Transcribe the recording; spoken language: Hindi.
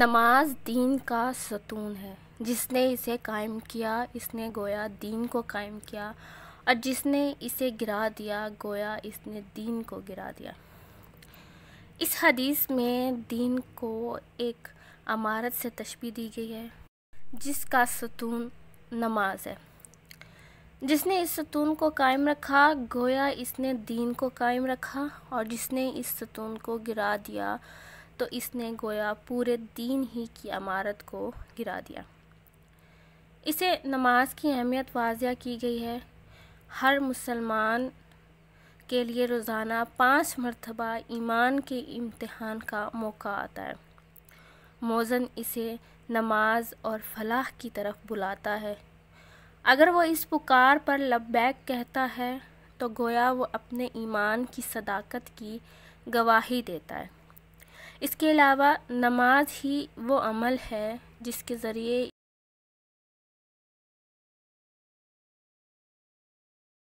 नमाज दीन का सतून है जिसने इसे कायम किया इसने गोया दीन को कायम किया और जिसने इसे गिरा दिया गोया इसने दीन को गिरा दिया इस हदीस में दीन को एक अमारत से तशबी दी गई है जिसका सतून नमाज है जिसने इस सतून को कायम रखा गोया इसने दीन को कायम रखा और जिसने इस सतून को गिरा दिया तो इसने गोया पूरे दीन ही की अमारत को गिरा दिया इसे नमाज की अहमियत वाजिया की गई है हर मुसलमान के लिए रोज़ाना पाँच मरतबा ईमान के इम्तहान का मौका आता है मोजन इसे नमाज और फलाह की तरफ बुलाता है अगर वो इस पुकार पर लबैक कहता है तो गोया वो अपने ईमान की सदाकत की गवाही देता है इसके अलावा नमाज ही वो अमल है जिसके ज़रिए